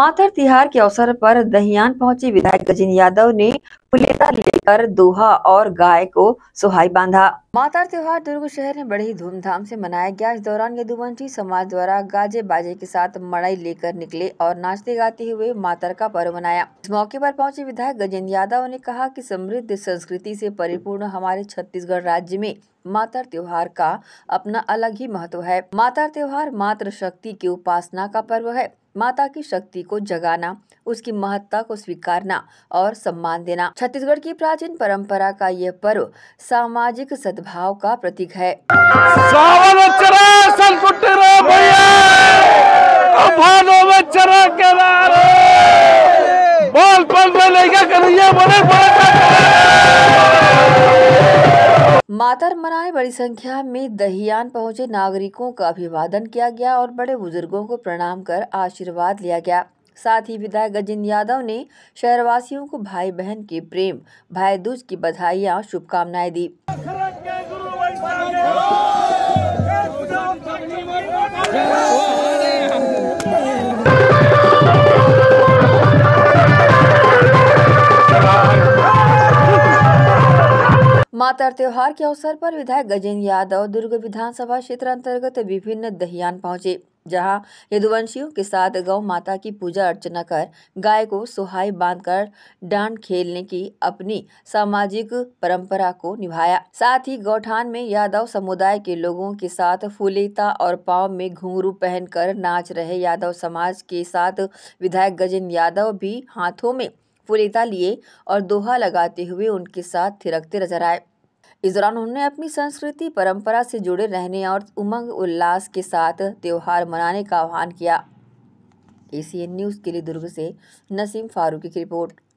माथर तिहार के अवसर पर दहियान पहुंचे विधायक गजेंद्र यादव ने पुलेता लेकर दोहा और गाय को सुहाई बांधा माथर त्योहार दुर्ग शहर में बड़े ही धूमधाम से मनाया गया इस दौरान यदुवंशी समाज द्वारा गाजे बाजे के साथ मड़ाई लेकर निकले और नाचते गाते हुए मातर का पर्व मनाया इस मौके पर पहुंचे विधायक गजेंद्र यादव ने कहा की समृद्ध संस्कृति से परिपूर्ण हमारे छत्तीसगढ़ राज्य में मातर त्योहार का अपना अलग ही महत्व है मातर त्योहार मातृ शक्ति की उपासना का पर्व है माता की शक्ति को जगाना उसकी महत्ता को स्वीकारना और सम्मान देना छत्तीसगढ़ की प्राचीन परंपरा का यह पर्व सामाजिक सद्भाव का प्रतीक है चरा बोल बड़े बड़े मातर मनाए बड़ी संख्या में दहियान पहुंचे नागरिकों का अभिवादन किया गया और बड़े बुजुर्गों को प्रणाम कर आशीर्वाद लिया गया साथ ही विधायक गजेंद्र यादव ने शहरवासियों को भाई बहन के प्रेम भाई दूज की बधाइयां शुभकामनाएं दी मातर त्योहार के अवसर पर विधायक गजेंद्र यादव दुर्ग विधानसभा क्षेत्र अंतर्गत विभिन्न दहियान पहुंचे जहां यदुवंशियों के साथ गौ माता की पूजा अर्चना कर गाय को सुहाई बांधकर डांड खेलने की अपनी सामाजिक परंपरा को निभाया साथ ही गौठान में यादव समुदाय के लोगों के साथ फूलेता और पाव में घुंघरू पहनकर नाच रहे यादव समाज के साथ विधायक गजेंद्र यादव भी हाथों में फुलेता लिए और दोहा लगाते हुए उनके साथ थिरकते नजर आए इस दौरान उन्होंने अपनी संस्कृति परंपरा से जुड़े रहने और उमंग उल्लास के साथ त्यौहार मनाने का आह्वान किया एसीएन न्यूज़ के लिए दुर्ग से नसीम फारूकी की रिपोर्ट